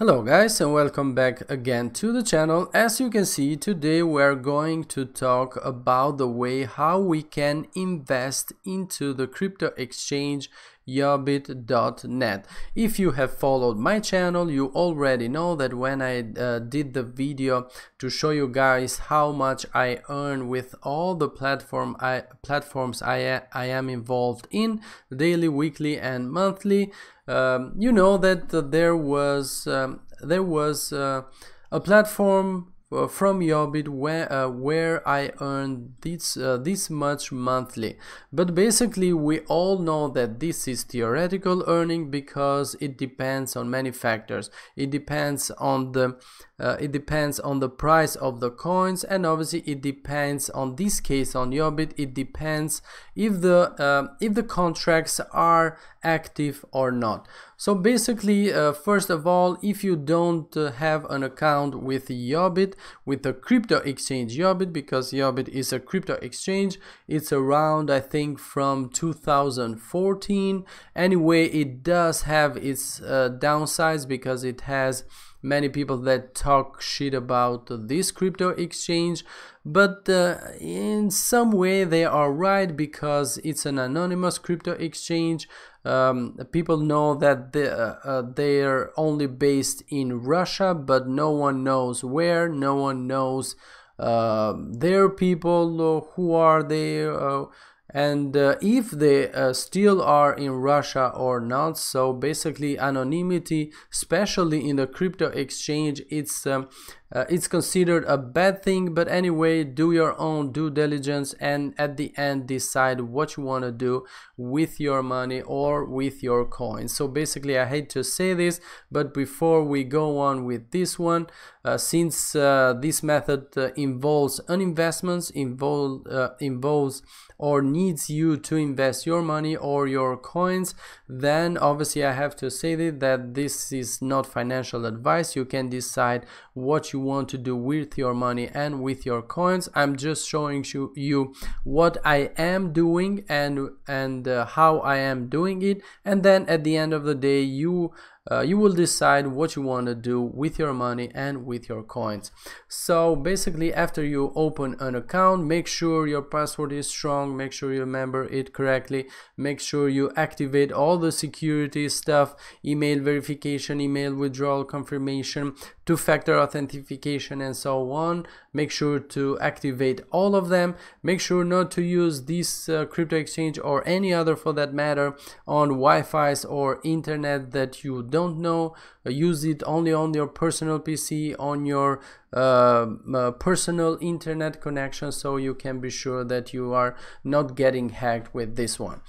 Hello guys and welcome back again to the channel. As you can see today we are going to talk about the way how we can invest into the crypto exchange yobit.net. If you have followed my channel, you already know that when I uh, did the video to show you guys how much I earn with all the platform I, platforms I, I am involved in, daily, weekly and monthly, um, you know that uh, there was um, there was uh, a platform uh, from Yobit, where, uh, where I earn this, uh, this much monthly. But basically we all know that this is theoretical earning because it depends on many factors. It depends on the uh, it depends on the price of the coins and obviously it depends on this case on Yobit. it depends if the uh, if the contracts are active or not. So basically, uh, first of all, if you don't uh, have an account with Yobit, with the crypto exchange Yobit, because Yobit is a crypto exchange, it's around, I think, from 2014. Anyway, it does have its uh, downsides because it has many people that talk shit about this crypto exchange but uh, in some way they are right because it's an anonymous crypto exchange um, people know that uh, uh, they, uh, they're only based in Russia, but no one knows where, no one knows uh, their people, uh, who are they, uh, and if they still are in Russia or not. So basically, anonymity, especially in the crypto exchange, it's um, it's considered a bad thing. But anyway, do your own due diligence and at the end decide what you want to do with your money or with your coins. So basically I hate to say this but before we go on with this one uh, since uh, this method uh, involves an investment, involve, uh, involves or needs you to invest your money or your coins then obviously I have to say that this is not financial advice you can decide what you want to do with your money and with your coins I'm just showing you, you what I am doing and and uh, how I am doing it and then at the end of the day you uh, you will decide what you want to do with your money and with your coins so basically after you open an account make sure your password is strong make sure you remember it correctly make sure you activate all the security stuff email verification email withdrawal confirmation two-factor authentication and so on make sure to activate all of them make sure not to use this uh, crypto exchange or any other for that matter on Wi-Fi's or internet that you don't know use it only on your personal PC on your uh, uh, personal internet connection so you can be sure that you are not getting hacked with this one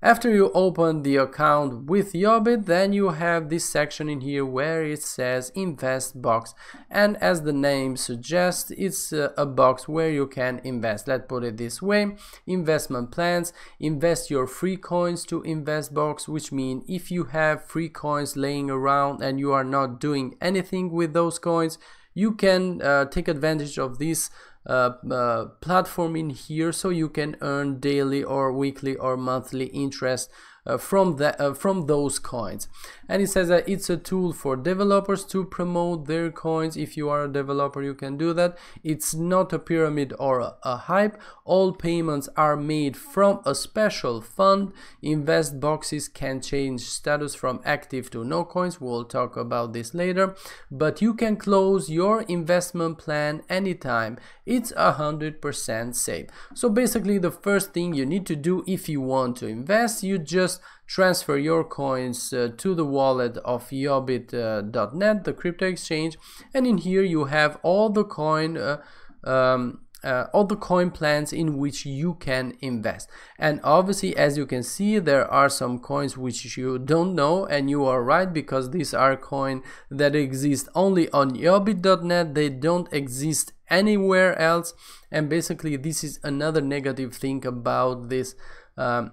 after you open the account with Yobit, then you have this section in here where it says invest box. And as the name suggests, it's a box where you can invest. Let's put it this way. Investment plans, invest your free coins to invest box, which means if you have free coins laying around and you are not doing anything with those coins, you can uh, take advantage of this uh, uh, platform in here so you can earn daily or weekly or monthly interest uh, from that uh, from those coins and it says that it's a tool for developers to promote their coins if you are a developer you can do that it's not a pyramid or a, a hype all payments are made from a special fund invest boxes can change status from active to no coins we'll talk about this later but you can close your investment plan anytime it's a hundred percent safe so basically the first thing you need to do if you want to invest you just transfer your coins uh, to the wallet of Yobit.net, uh, the crypto exchange, and in here you have all the coin uh, um, uh, all the coin plans in which you can invest and obviously as you can see there are some coins which you don't know and you are right because these are coin that exist only on yobit.net they don't exist anywhere else and basically this is another negative thing about this um,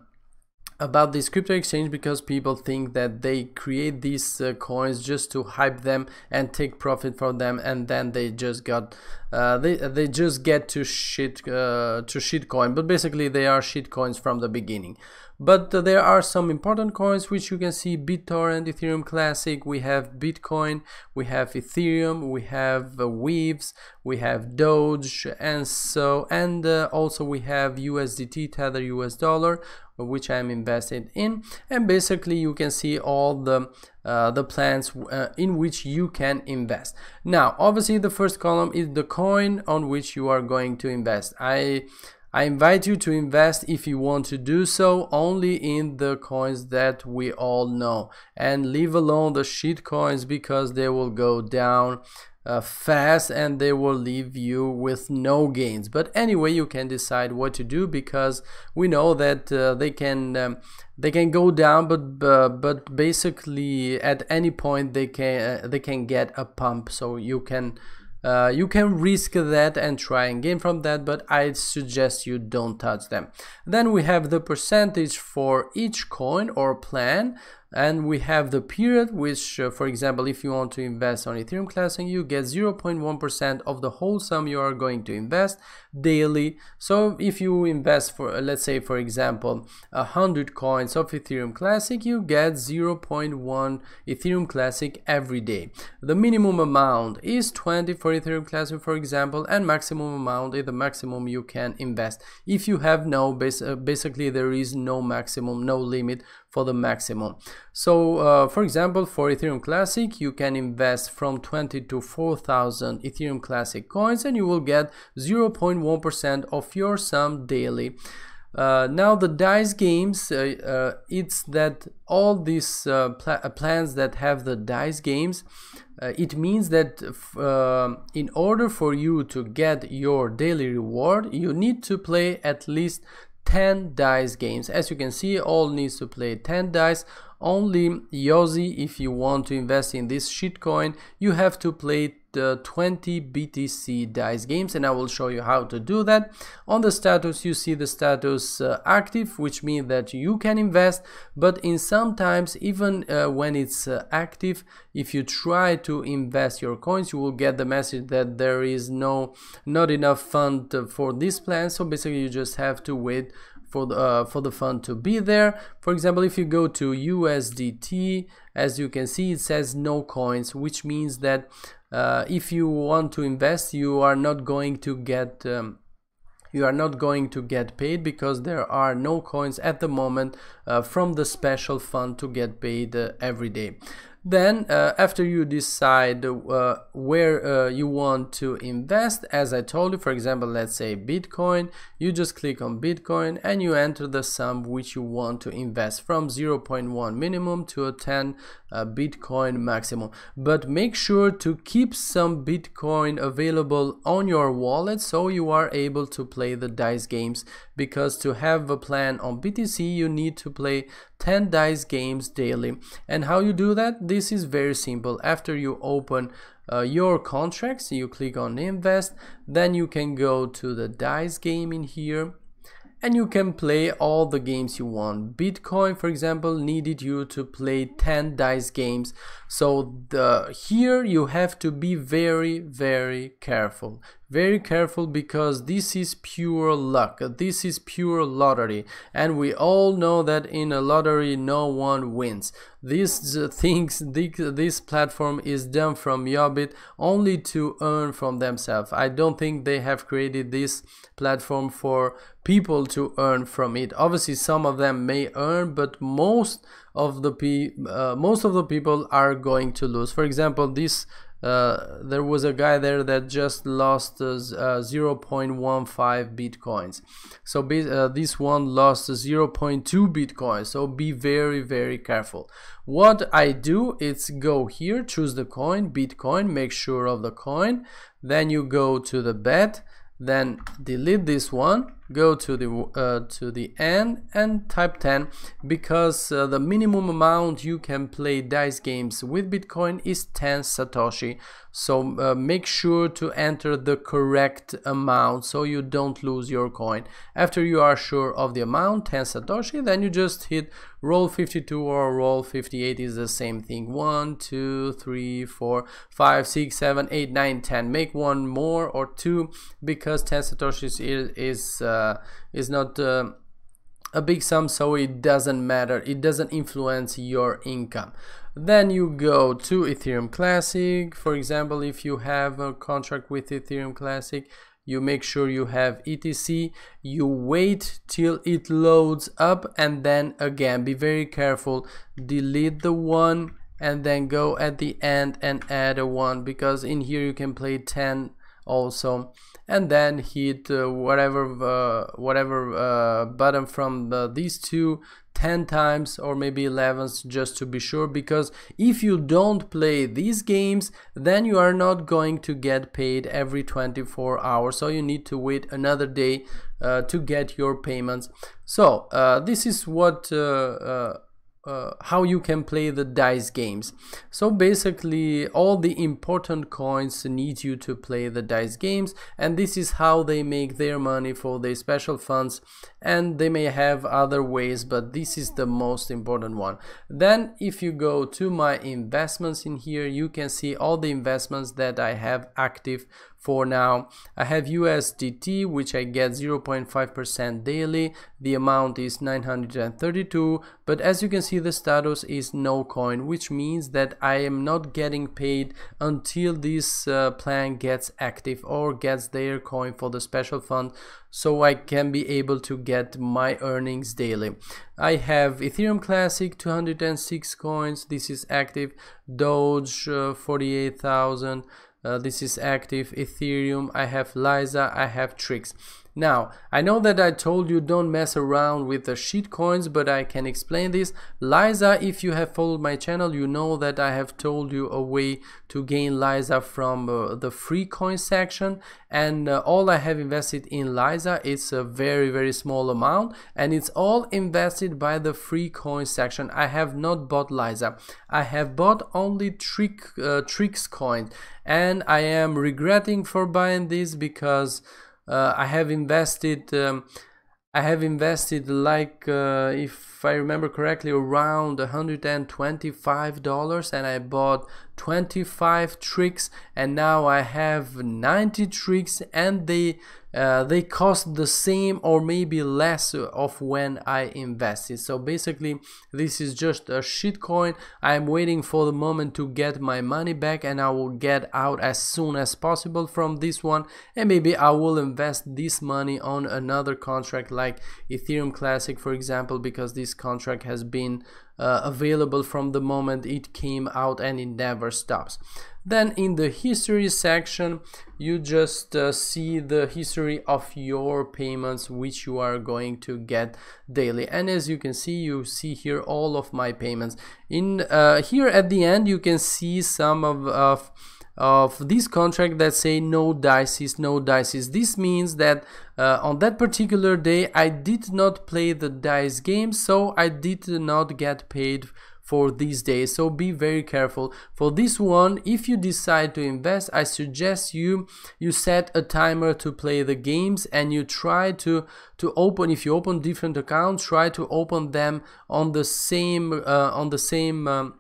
about this crypto exchange because people think that they create these uh, coins just to hype them and take profit from them and then they just got uh, they uh, they just get to shit uh, to shit coin but basically they are shit coins from the beginning but there are some important coins which you can see BitTorrent, Ethereum Classic, we have Bitcoin, we have Ethereum, we have uh, Weaves, we have Doge, and so and uh, also we have USDT, Tether US dollar, which I'm invested in and basically you can see all the uh, the plans uh, in which you can invest now obviously the first column is the coin on which you are going to invest I I invite you to invest if you want to do so only in the coins that we all know and leave alone the shit coins because they will go down uh, fast and they will leave you with no gains. But anyway, you can decide what to do because we know that uh, they can um, they can go down, but uh, but basically at any point they can uh, they can get a pump, so you can uh, you can risk that and try and gain from that, but I suggest you don't touch them. Then we have the percentage for each coin or plan and we have the period which uh, for example if you want to invest on ethereum classic you get 0.1% of the whole sum you are going to invest daily so if you invest for uh, let's say for example 100 coins of ethereum classic you get 0.1 ethereum classic every day the minimum amount is 20 for ethereum classic for example and maximum amount is the maximum you can invest if you have no base, uh, basically there is no maximum no limit for the maximum so uh, for example, for Ethereum Classic, you can invest from 20 to 4,000 Ethereum Classic coins and you will get 0.1% of your sum daily. Uh, now the dice games, uh, uh, it's that all these uh, pl uh, plans that have the dice games, uh, it means that in order for you to get your daily reward, you need to play at least 10 dice games. As you can see, all needs to play 10 dice. Only Yozi, if you want to invest in this shitcoin, you have to play 20 BTC DICE games and I will show you how to do that. On the status you see the status uh, active which means that you can invest but in sometimes even uh, when it's uh, active if you try to invest your coins you will get the message that there is no not enough fund for this plan so basically you just have to wait for the, uh, for the fund to be there. For example, if you go to USDT, as you can see, it says no coins, which means that uh, if you want to invest you are not going to get um, you are not going to get paid because there are no coins at the moment uh, from the special fund to get paid uh, every day then uh, after you decide uh, where uh, you want to invest, as I told you, for example, let's say Bitcoin, you just click on Bitcoin and you enter the sum which you want to invest from 0.1 minimum to 10 uh, Bitcoin maximum. But make sure to keep some Bitcoin available on your wallet so you are able to play the dice games because to have a plan on BTC, you need to play 10 dice games daily and how you do that this is very simple after you open uh, your contracts you click on invest then you can go to the dice game in here and you can play all the games you want. Bitcoin, for example, needed you to play 10 dice games. So the, here you have to be very, very careful very careful because this is pure luck this is pure lottery and we all know that in a lottery no one wins these things this platform is done from Yobit only to earn from themselves I don't think they have created this platform for people to earn from it obviously some of them may earn but most of the pe uh, most of the people are going to lose for example this uh, there was a guy there that just lost uh, uh 0.15 bitcoins so uh, this one lost 0.2 bitcoins so be very very careful what I do it's go here choose the coin bitcoin make sure of the coin then you go to the bet then delete this one go to the uh, to the end and type 10 because uh, the minimum amount you can play dice games with Bitcoin is 10 Satoshi so uh, make sure to enter the correct amount so you don't lose your coin. After you are sure of the amount, 10 Satoshi, then you just hit roll 52 or roll 58 is the same thing. 1, 2, 3, 4, 5, 6, 7, 8, 9, 10. Make one more or two because 10 Satoshis is, is, uh, is not... Uh, a big sum so it doesn't matter it doesn't influence your income then you go to Ethereum Classic. For example, if you have a contract with Ethereum Classic, you make sure you have etc you wait till it loads up and then again be very careful delete the one and then go at the end and add a one because in here you can play 10 also and then hit uh, whatever uh, whatever uh, button from the, these two 10 times or maybe 11 just to be sure because if you don't play these games then you are not going to get paid every 24 hours so you need to wait another day uh, to get your payments so uh, this is what uh, uh uh, how you can play the dice games. So basically all the important coins need you to play the dice games and this is how they make their money for their special funds and they may have other ways but this is the most important one. Then if you go to my investments in here you can see all the investments that I have active for now, I have USDT, which I get 0.5% daily. The amount is 932, but as you can see, the status is no coin, which means that I am not getting paid until this uh, plan gets active or gets their coin for the special fund so I can be able to get my earnings daily. I have Ethereum Classic 206 coins, this is active, Doge uh, 48,000, uh, this is active ethereum i have liza i have tricks now, I know that I told you don't mess around with the sheet coins, but I can explain this. Liza, if you have followed my channel, you know that I have told you a way to gain Liza from uh, the free coin section. And uh, all I have invested in Liza is a very, very small amount. And it's all invested by the free coin section. I have not bought Liza. I have bought only Trick, uh, Tricks coin. And I am regretting for buying this because... Uh, I have invested um, I have invested like uh, if if I remember correctly, around $125 and I bought 25 tricks and now I have 90 tricks and they uh, they cost the same or maybe less of when I invested. So basically this is just a shitcoin. I'm waiting for the moment to get my money back and I will get out as soon as possible from this one and maybe I will invest this money on another contract like Ethereum Classic for example because this contract has been uh, available from the moment it came out and it never stops. Then in the history section, you just uh, see the history of your payments which you are going to get daily. And as you can see, you see here all of my payments. In uh, here at the end, you can see some of, of of this contract that say no dices, no dices. This means that uh, on that particular day I did not play the dice game, so I did not get paid for these days so be very careful for this one if you decide to invest i suggest you you set a timer to play the games and you try to to open if you open different accounts try to open them on the same uh, on the same um,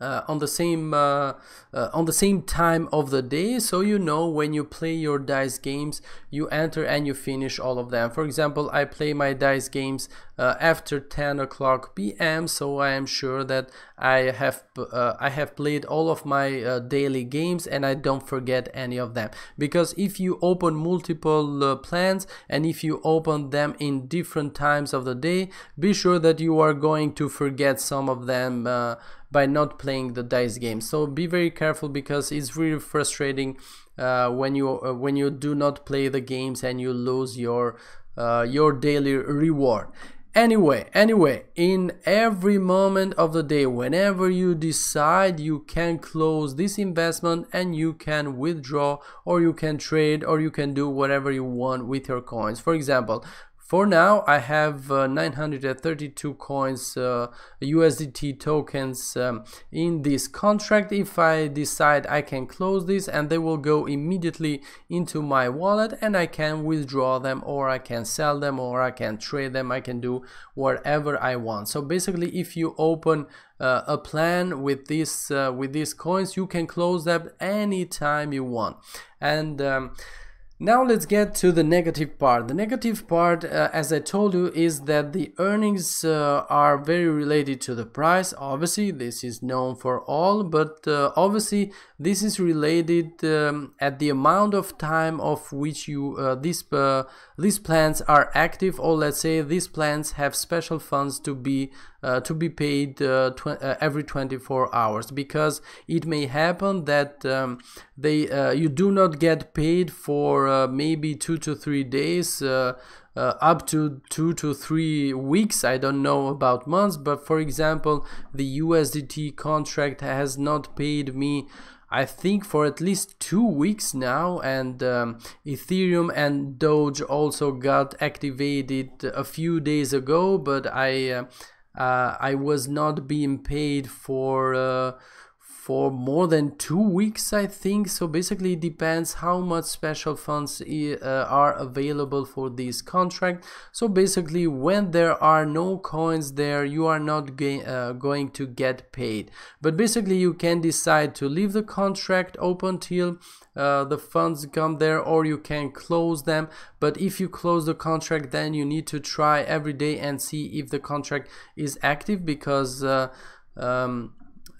uh, on the same uh, uh, on the same time of the day so you know when you play your dice games you enter and you finish all of them for example I play my dice games uh, after 10 o'clock p.m. so I am sure that I have uh, I have played all of my uh, daily games and I don't forget any of them because if you open multiple plans and if you open them in different times of the day be sure that you are going to forget some of them by not playing the dice game so be very careful because it's really frustrating uh, when you uh, when you do not play the games and you lose your uh, your daily reward anyway anyway in every moment of the day whenever you decide you can close this investment and you can withdraw or you can trade or you can do whatever you want with your coins for example for now, I have uh, 932 coins, uh, USDT tokens um, in this contract. If I decide I can close this and they will go immediately into my wallet and I can withdraw them or I can sell them or I can trade them. I can do whatever I want. So basically, if you open uh, a plan with this uh, with these coins, you can close them anytime you want. And um, now let's get to the negative part. The negative part, uh, as I told you, is that the earnings uh, are very related to the price. Obviously, this is known for all, but uh, obviously this is related um, at the amount of time of which you uh, these uh, these plans are active, or let's say these plans have special funds to be uh, to be paid uh, tw uh, every 24 hours, because it may happen that um, they uh, you do not get paid for maybe two to three days. Uh, up to two to three weeks. I don't know about months, but for example, the USDT contract has not paid me I think for at least two weeks now and um, Ethereum and Doge also got activated a few days ago but I uh, uh I was not being paid for uh, for more than two weeks, I think. So basically, it depends how much special funds uh, are available for this contract. So basically, when there are no coins there, you are not uh, going to get paid. But basically, you can decide to leave the contract open till uh, the funds come there or you can close them but if you close the contract then you need to try every day and see if the contract is active because uh, um,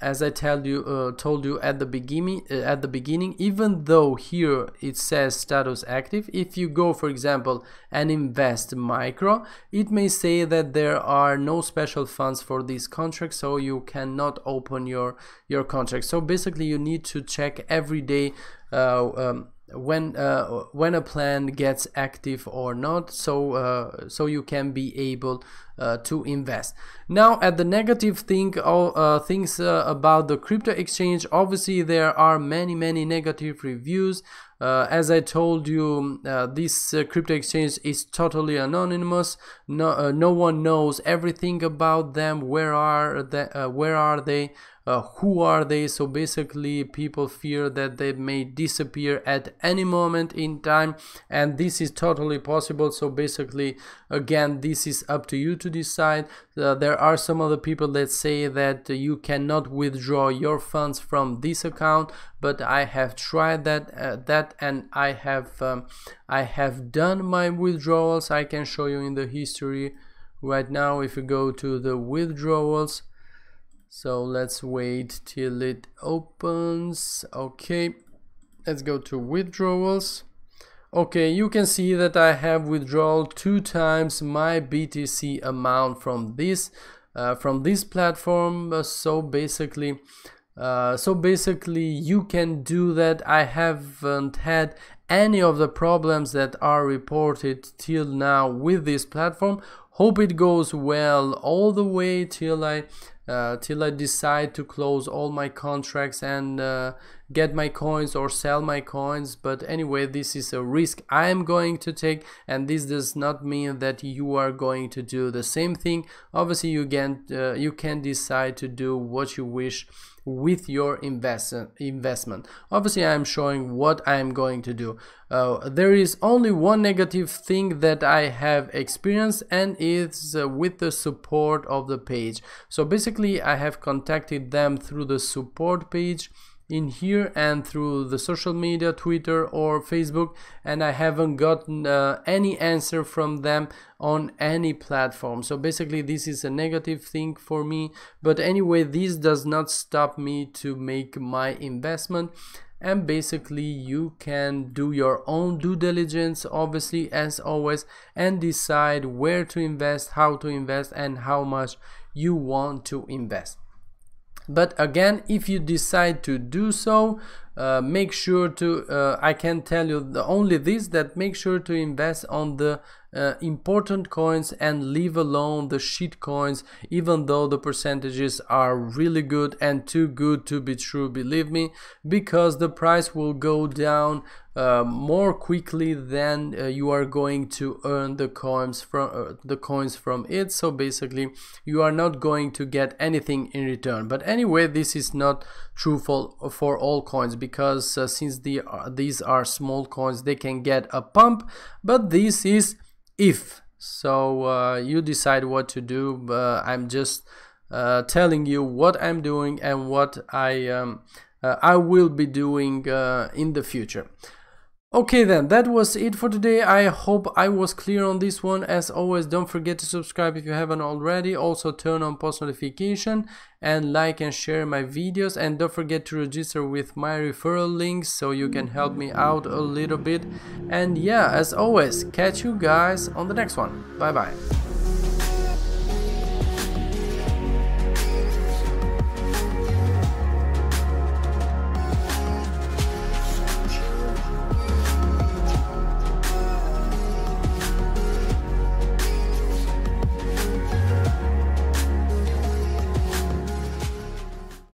as I tell you, uh, told you at the beginning, uh, at the beginning, even though here it says status active, if you go, for example, and invest micro, it may say that there are no special funds for this contract, so you cannot open your your contract. So basically, you need to check every day. Uh, um, when uh, when a plan gets active or not so uh, so you can be able uh, to invest now at the negative thing all uh, things uh, about the crypto exchange obviously there are many many negative reviews uh, as I told you um, this crypto exchange is totally anonymous no no one knows everything about them where are they where are they uh, who are they so basically people fear that they may disappear at any moment in time and this is totally possible so basically again this is up to you to decide uh, there are some other people that say that you cannot withdraw your funds from this account but I have tried that uh, that and I have um, I have done my withdrawals I can show you in the history right now if you go to the withdrawals so let's wait till it opens okay let's go to withdrawals okay you can see that I have withdrawn two times my BTC amount from this uh, from this platform uh, so basically uh, so basically you can do that I haven't had any of the problems that are reported till now with this platform hope it goes well all the way till I uh, till I decide to close all my contracts and uh, get my coins or sell my coins but anyway this is a risk I am going to take and this does not mean that you are going to do the same thing obviously you can uh, you can decide to do what you wish with your invest investment. Obviously, I'm showing what I'm going to do. Uh, there is only one negative thing that I have experienced and it's uh, with the support of the page. So basically, I have contacted them through the support page in here and through the social media twitter or facebook and i haven't gotten uh, any answer from them on any platform so basically this is a negative thing for me but anyway this does not stop me to make my investment and basically you can do your own due diligence obviously as always and decide where to invest how to invest and how much you want to invest but again if you decide to do so uh, make sure to uh, I can tell you the, only this that make sure to invest on the uh, important coins and leave alone the shit coins even though the percentages are really good and too good to be true believe me because the price will go down uh, more quickly than uh, you are going to earn the coins from uh, the coins from it so basically you are not going to get anything in return but anyway this is not true for, for all coins because uh, since the, uh, these are small coins they can get a pump but this is if so uh, you decide what to do but i'm just uh, telling you what i'm doing and what i um, uh, i will be doing uh, in the future Okay then, that was it for today. I hope I was clear on this one. As always, don't forget to subscribe if you haven't already. Also turn on post notification and like and share my videos. And don't forget to register with my referral links so you can help me out a little bit. And yeah, as always, catch you guys on the next one. Bye bye.